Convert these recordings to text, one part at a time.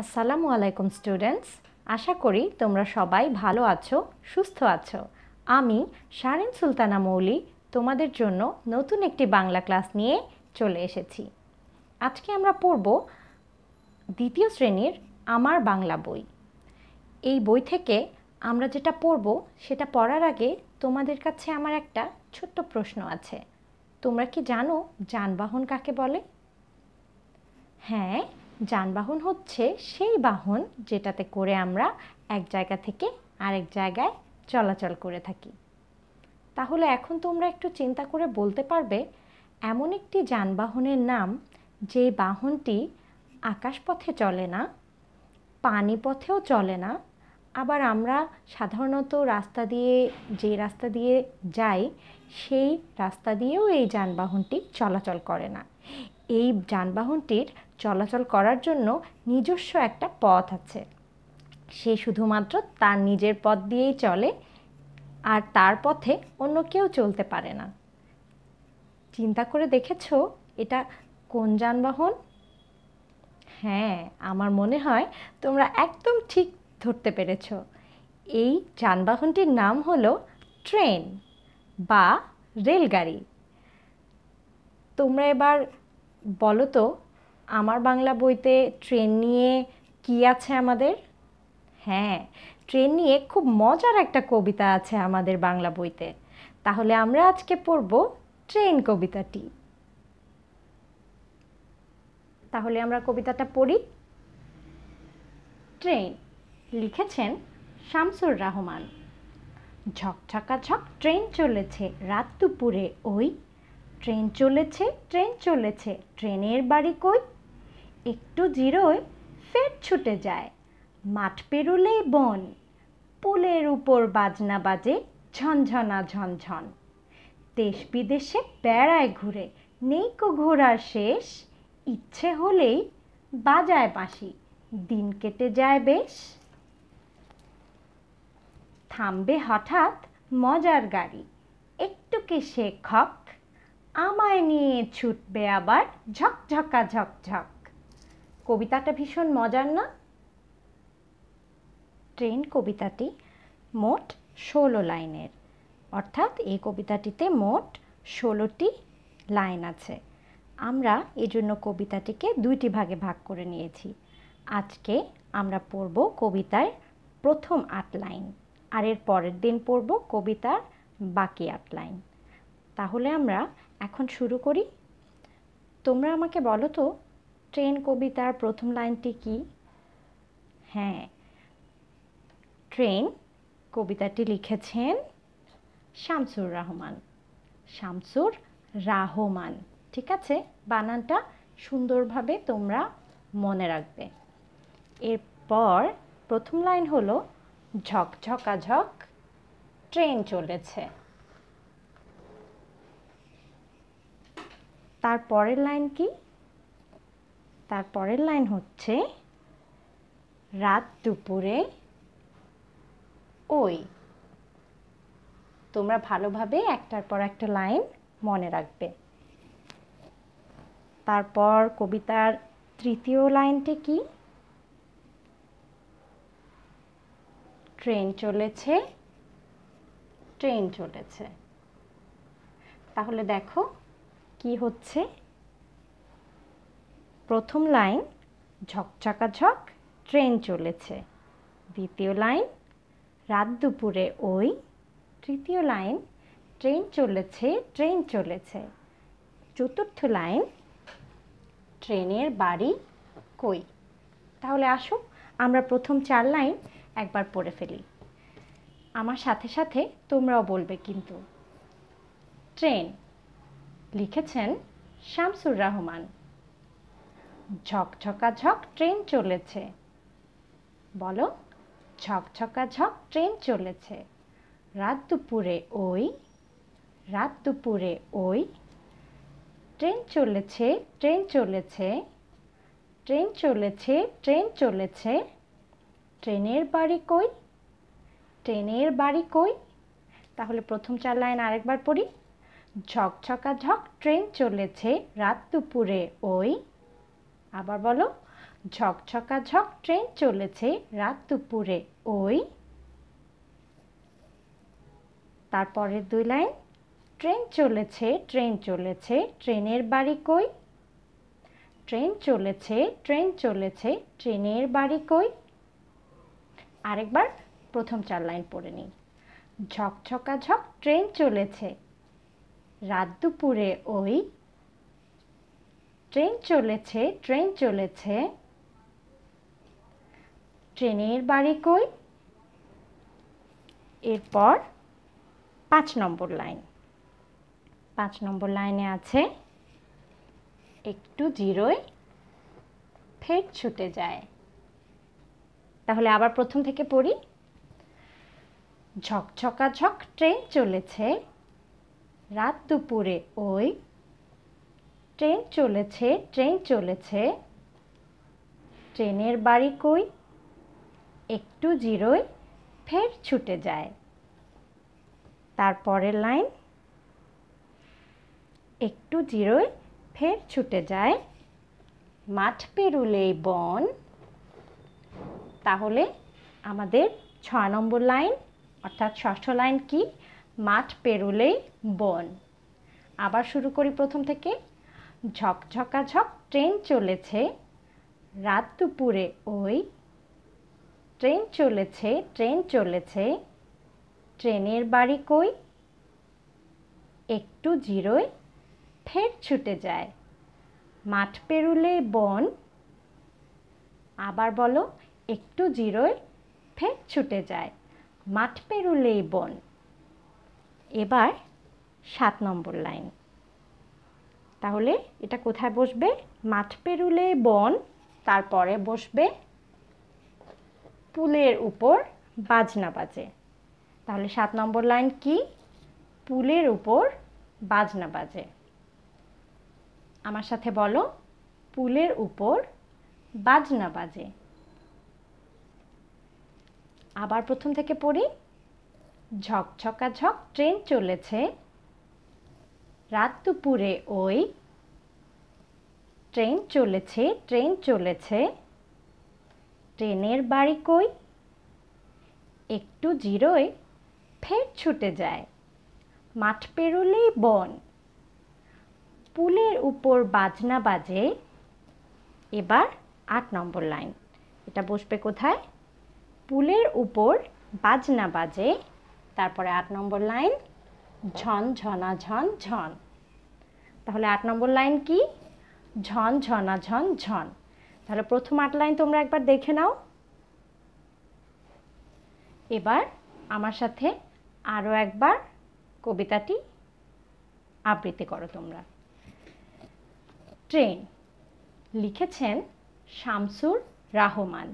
আসসালামু আলাইকুম স্টুডেন্টস আশা করি তোমরা সবাই ভালো আছো সুস্থ আছো আমি শারিন সুলতানা মৌলি তোমাদের জন্য নতুন একটি বাংলা ক্লাস নিয়ে চলে এসেছি আজকে আমরা পড়ব দ্বিতীয় শ্রেণীর আমার বাংলা বই এই বই থেকে আমরা যেটা পড়ব সেটা পড়ার আগে তোমাদের কাছে আমার একটা ছোট্ট প্রশ্ন আছে তোমরা কি জানো যানবাহন কাকে বলে হ্যাঁ যানবাহন হচ্ছে সেই বাহন যেটাতে করে আমরা এক জায়গা থেকে আরেক জায়গায় চলাচল করে থাকি তাহলে এখন তোমরা একটু চিন্তা করে বলতে পারবে এমন একটি যানবাহনের নাম যে বাহনটি আকাশপথে চলে না পানিপথেও চলে না আবার আমরা সাধারণত রাস্তা দিয়ে যে রাস্তা দিয়ে যাই সেই রাস্তা দিয়েও এই যানবাহনটি চলাচল করে না এই যানবাহনটির চলাচল করার জন্য নিজস্ব একটা পথ আছে সে শুধুমাত্র তার নিজের পথ দিয়েই চলে আর তার পথে অন্য কেউ চলতে পারে না চিন্তা করে দেখেছ এটা কোন যানবাহন হ্যাঁ আমার মনে হয় তোমরা একদম ঠিক ধরতে পেরেছ এই যানবাহনটির নাম হলো ট্রেন বা রেলগাড়ি তোমরা এবার বলো তো আমার বাংলা বইতে ট্রেন নিয়ে কি আছে আমাদের হ্যাঁ ট্রেন নিয়ে খুব মজার একটা কবিতা আছে আমাদের বাংলা বইতে তাহলে আমরা আজকে পড়ব ট্রেন কবিতাটি তাহলে আমরা কবিতাটা পড়ি ট্রেন লিখেছেন শামসুর রহমান ঝকঝকা ঝক ট্রেন চলেছে রাত দুপুরে ওই ট্রেন চলেছে ট্রেন চলেছে ট্রেনের বাড়ি কই একটু জিরোয় ফের ছুটে যায় মাঠ পেরুলেই বন পুলের উপর বাজনা বাজে ঝনঝনা ঝনঝন দেশ বিদেশে বেড়ায় ঘুরে নেই কো ঘোরার শেষ ইচ্ছে হলেই বাজায় বাঁশি দিন কেটে যায় বেশ থামবে হঠাৎ মজার গাড়ি একটুকে সে খপ আমায় নিয়ে ছুটবে আবার ঝকঝকা ঝকঝক কবিতাটা ভীষণ মজার না ট্রেন কবিতাটি মোট ষোলো লাইনের অর্থাৎ এই কবিতাটিতে মোট ষোলোটি লাইন আছে আমরা এজন্য কবিতাটিকে দুইটি ভাগে ভাগ করে নিয়েছি আজকে আমরা পড়ব কবিতার প্রথম আট লাইন আর এর পরের দিন পড়ব কবিতার বাকি আট লাইন তাহলে আমরা এখন শুরু করি তোমরা আমাকে বলো তো ট্রেন কবিতার প্রথম লাইনটি কি হ্যাঁ ট্রেন কবিতাটি লিখেছেন শামসুর রহমান শামসুর রাহমান ঠিক আছে বানানটা সুন্দরভাবে তোমরা মনে রাখবে এরপর প্রথম লাইন হলো ঝকঝকা ঝক ট্রেন চলেছে তার পরের লাইন কি তার পরের লাইন হচ্ছে রাত দুপুরে ওই তোমরা ভালোভাবে একটার পর একটা লাইন মনে রাখবে তারপর কবিতার তৃতীয় লাইনটি কি ট্রেন চলেছে ট্রেন চলেছে তাহলে দেখো কি হচ্ছে প্রথম লাইন ঝকঝকাঝক ট্রেন চলেছে দ্বিতীয় লাইন রাত দুপুরে ওই তৃতীয় লাইন ট্রেন চলেছে ট্রেন চলেছে চতুর্থ লাইন ট্রেনের বাড়ি কই তাহলে আসো আমরা প্রথম চার লাইন একবার পড়ে ফেলি আমার সাথে সাথে তোমরাও বলবে কিন্তু ট্রেন লিখেছেন শামসুর রহমান ঝকঝকাঝক ট্রেন চলেছে বলো ঝকঝকাঝক ট্রেন চলেছে রাত দুপুরে ওই রাত দুপুরে ওই ট্রেন চলেছে ট্রেন চলেছে ট্রেন চলেছে ট্রেন চলেছে ট্রেনের বাড়ি কই ট্রেনের বাড়ি কই তাহলে প্রথম চার লাইন আরেকবার পড়ি ঝকঝকাঝক ট্রেন চলেছে রাত দুপুরে ওই আবার বলো ঝকঝকাঝক ট্রেন চলেছে রাত দুপুরে ওই তারপরের দুই লাইন ট্রেন চলেছে ট্রেন চলেছে ট্রেনের বাড়ি কই ট্রেন চলেছে ট্রেন চলেছে ট্রেনের বাড়ি কই আরেকবার প্রথম চার লাইন পড়ে নিই ঝকঝকাঝক ট্রেন চলেছে রাত দুপুরে ওই ট্রেন চলেছে ট্রেন চলেছে ট্রেনের বাড়ি কই এরপর পাঁচ নম্বর লাইন পাঁচ নম্বর লাইনে আছে একটু জিরোয় ফের ছুটে যায় তাহলে আবার প্রথম থেকে পড়ি ঝকঝকা ঝক ট্রেন চলেছে রাত দুপুরে ওই ট্রেন চলেছে ট্রেন চলেছে ট্রেনের বাড়ি কই একটু জিরোয় ফের ছুটে যায় তারপরের লাইন একটু জিরোয় ফের ছুটে যায় মাঠ পেরুলেই বন তাহলে আমাদের ছ নম্বর লাইন অর্থাৎ ষষ্ঠ লাইন কি মাঠ পেরুলেই বন আবার শুরু করি প্রথম থেকে ঝকঝকাঝক ট্রেন চলেছে রাত দুপুরে ওই ট্রেন চলেছে ট্রেন চলেছে ট্রেনের বাড়ি কই একটু জিরোয় ফের ছুটে যায় মাঠ পেরুলে বন আবার বলো একটু জিরোয় ফের ছুটে যায় মাঠ পেরুলেই বন এবার সাত নম্বর লাইন তাহলে এটা কোথায় বসবে মাঠ পেরুলে বন তারপরে বসবে পুলের উপর বাজনা বাজে তাহলে সাত নম্বর লাইন কি পুলের উপর বাজনা বাজে আমার সাথে বলো পুলের উপর বাজনা বাজে আবার প্রথম থেকে পড়ি ঝকঝকাঝক ট্রেন চলেছে রাত দুপুরে ওই ট্রেন চলেছে ট্রেন চলেছে ট্রেনের বাড়ি কই একটু জিরোয় ফের ছুটে যায় মাঠ পেরোলেই বন পুলের উপর বাজনা বাজে এবার আট নম্বর লাইন এটা বসবে কোথায় পুলের উপর বাজনা বাজে তারপরে আট নম্বর লাইন ঝন ঝনা ঝন ঝন তাহলে আট নম্বর লাইন কি ঝন ঝনা ঝন ঝন তাহলে প্রথম আট লাইন তোমরা একবার দেখে নাও এবার আমার সাথে আরও একবার কবিতাটি আবৃত্তি করো তোমরা ট্রেন লিখেছেন শামসুর রাহমান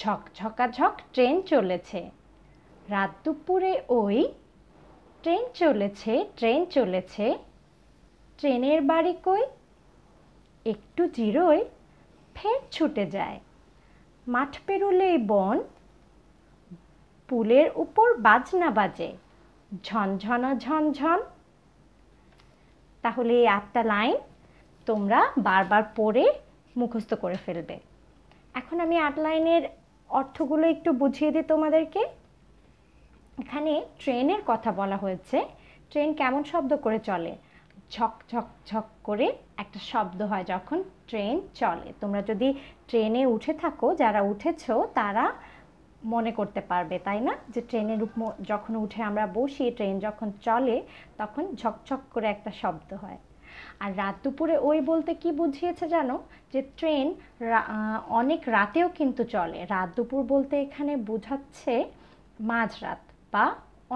ঝকঝকা ঝক ট্রেন চলেছে রাত দুপুরে ওই ট্রেন চলেছে ট্রেন চলেছে ট্রেনের বাড়ি কই একটু জিরোয় ফের ছুটে যায় মাঠ পেরুলেই বন পুলের উপর বাজনা বাজে ঝনঝনা ঝনঝন তাহলে এই আটটা লাইন তোমরা বারবার পড়ে মুখস্থ করে ফেলবে এখন আমি আট লাইনের অর্থগুলো একটু বুঝিয়ে দিই তোমাদেরকে এখানে ট্রেনের কথা বলা হয়েছে ট্রেন কেমন শব্দ করে চলে ঝক ঝক ঝক করে একটা শব্দ হয় যখন ট্রেন চলে তোমরা যদি ট্রেনে উঠে থাকো যারা উঠেছ তারা মনে করতে পারবে তাই না যে ট্রেনের যখন উঠে আমরা বসি ট্রেন যখন চলে তখন ঝকঝক করে একটা শব্দ হয় আর রাত দুপুরে ওই বলতে কি বুঝিয়েছে জানো যে ট্রেন অনেক রাতেও কিন্তু চলে রাত দুপুর বলতে এখানে বোঝাচ্ছে মাঝরাত বা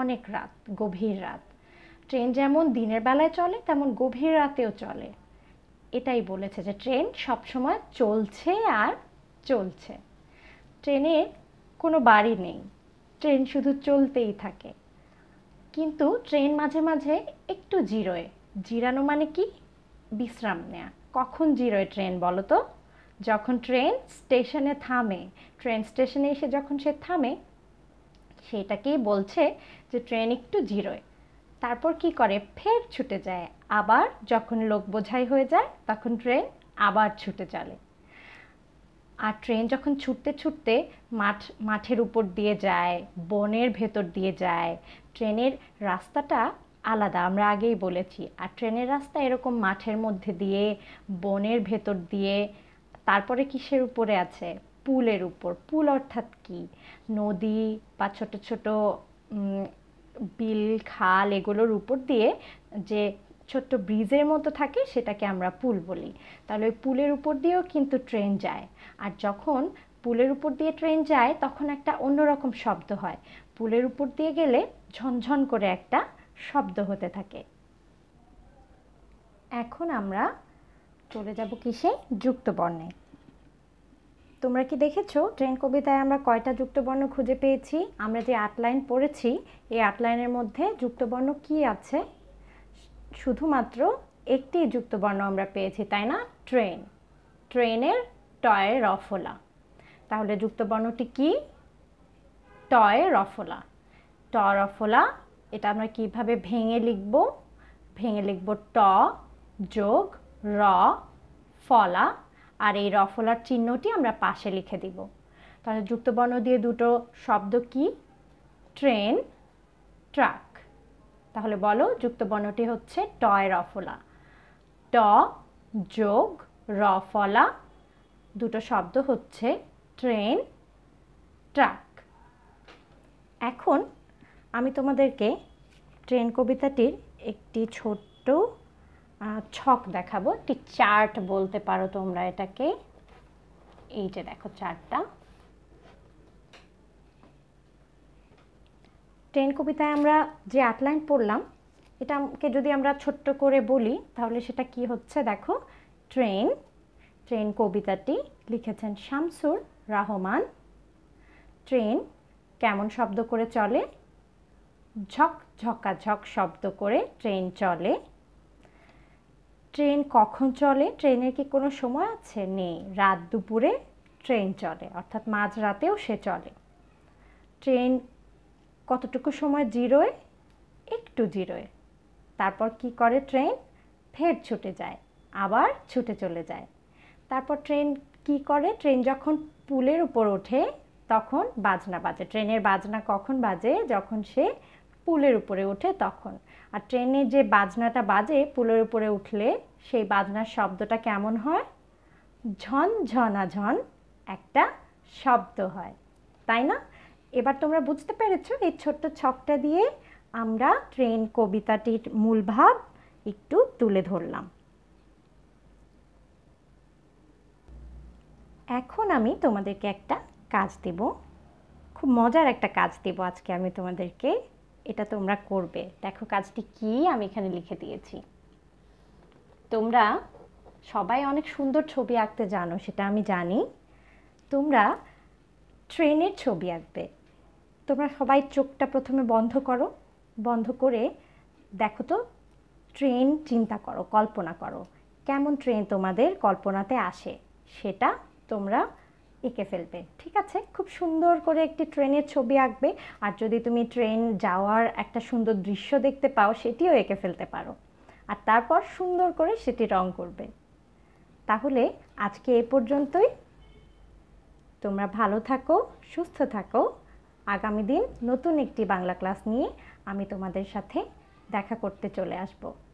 অনেক রাত গভীর রাত ট্রেন যেমন দিনের বেলায় চলে তেমন গভীর রাতেও চলে এটাই বলেছে যে ট্রেন সবসময় চলছে আর চলছে ট্রেনে কোনো বাড়ি নেই ট্রেন শুধু চলতেই থাকে কিন্তু ট্রেন মাঝে মাঝে একটু জিরোয় জিরানো মানে কি বিশ্রাম নেয়া কখন জিরোয় ট্রেন বলো তো যখন ট্রেন স্টেশনে থামে ট্রেন স্টেশনে এসে যখন সে থামে সেটাকেই বলছে যে ট্রেন একটু জিরোয় তারপর কি করে ফের ছুটে যায় আবার যখন লোক বোঝাই হয়ে যায় তখন ট্রেন আবার ছুটে চলে আর ট্রেন যখন ছুটতে ছুটতে মাঠ মাঠের উপর দিয়ে যায় বনের ভেতর দিয়ে যায় ট্রেনের রাস্তাটা আলাদা আমরা আগেই বলেছি আর ট্রেনের রাস্তা এরকম মাঠের মধ্যে দিয়ে বনের ভেতর দিয়ে তারপরে কিসের উপরে আছে পুলের উপর পুল অর্থাৎ কি নদী বা ছোট ছোট বিল খাল এগুলোর উপর দিয়ে যে ছোট্ট ব্রিজের মতো থাকে সেটাকে আমরা পুল বলি তাহলে ওই পুলের উপর দিয়েও কিন্তু ট্রেন যায় আর যখন পুলের উপর দিয়ে ট্রেন যায় তখন একটা অন্যরকম শব্দ হয় পুলের উপর দিয়ে গেলে ঝনঝন করে একটা শব্দ হতে থাকে এখন আমরা চলে যাব কিসে যুক্ত বর্ণে তোমরা কি দেখেছো ট্রেন কবিতায় আমরা কয়টা যুক্তবর্ণ খুঁজে পেয়েছি আমরা যে আটলাইন পড়েছি এই আটলাইনের মধ্যে যুক্তবর্ণ কি আছে শুধুমাত্র একটি যুক্তবর্ণ আমরা পেয়েছি তাই না ট্রেন ট্রেনের টয় রফলা তাহলে যুক্তবর্ণটি কি টয় রফলা ট রফলা এটা আমরা কিভাবে ভেঙে লিখব ভেঙে লিখব ট যোগ র ফলা আর এই রফলার চিহ্নটি আমরা পাশে লিখে দিব তাহলে যুক্তবর্ণ দিয়ে দুটো শব্দ কি ট্রেন ট্রাক তাহলে বলো যুক্তবর্ণটি হচ্ছে টয় রফলা ট যোগ রফলা দুটো শব্দ হচ্ছে ট্রেন ট্রাক এখন আমি তোমাদেরকে ট্রেন কবিতাটির একটি ছোট্ট ছক দেখাবো একটি চার্ট বলতে পারো তোমরা এটাকে এই যে দেখো চার্টটা ট্রেন কবিতায় আমরা যে আটলাইন পড়লাম এটাকে যদি আমরা ছোট্ট করে বলি তাহলে সেটা কি হচ্ছে দেখো ট্রেন ট্রেন কবিতাটি লিখেছেন শামসুর রাহমান ট্রেন কেমন শব্দ করে চলে ঝক ঝক শব্দ করে ট্রেন চলে ট্রেন কখন চলে ট্রেনের কি কোনো সময় আছে নেই রাত দুপুরে ট্রেন চলে অর্থাৎ মাঝরাতেও সে চলে ট্রেন কতটুকু সময় জিরোয় একটু জিরোয় তারপর কি করে ট্রেন ফের ছুটে যায় আবার ছুটে চলে যায় তারপর ট্রেন কি করে ট্রেন যখন পুলের উপর ওঠে তখন বাজনা বাজে ট্রেনের বাজনা কখন বাজে যখন সে পুলের উপরে ওঠে তখন আর ট্রেনে যে বাজনাটা বাজে পুলের উপরে উঠলে সেই বাজনার শব্দটা কেমন হয় ঝন একটা শব্দ হয় তাই না এবার তোমরা বুঝতে পেরেছ এই ছোট্ট ছকটা দিয়ে আমরা ট্রেন কবিতাটির মূল ভাব একটু তুলে ধরলাম এখন আমি তোমাদেরকে একটা কাজ দেব খুব মজার একটা কাজ দেব আজকে আমি তোমাদেরকে এটা তোমরা করবে দেখো কাজটি কি আমি এখানে লিখে দিয়েছি তোমরা সবাই অনেক সুন্দর ছবি আঁকতে জানো সেটা আমি জানি তোমরা ট্রেনের ছবি আঁকবে তোমরা সবাই চোখটা প্রথমে বন্ধ করো বন্ধ করে দেখো তো ট্রেন চিন্তা করো কল্পনা করো কেমন ট্রেন তোমাদের কল্পনাতে আসে সেটা তোমরা এঁকে ফেলবে ঠিক আছে খুব সুন্দর করে একটি ট্রেনের ছবি আঁকবে আর যদি তুমি ট্রেন যাওয়ার একটা সুন্দর দৃশ্য দেখতে পাও সেটিও এঁকে ফেলতে পারো আর তারপর সুন্দর করে সেটি রং করবে তাহলে আজকে এ পর্যন্তই তোমরা ভালো থাকো সুস্থ থাকো আগামী দিন নতুন একটি বাংলা ক্লাস নিয়ে আমি তোমাদের সাথে দেখা করতে চলে আসবো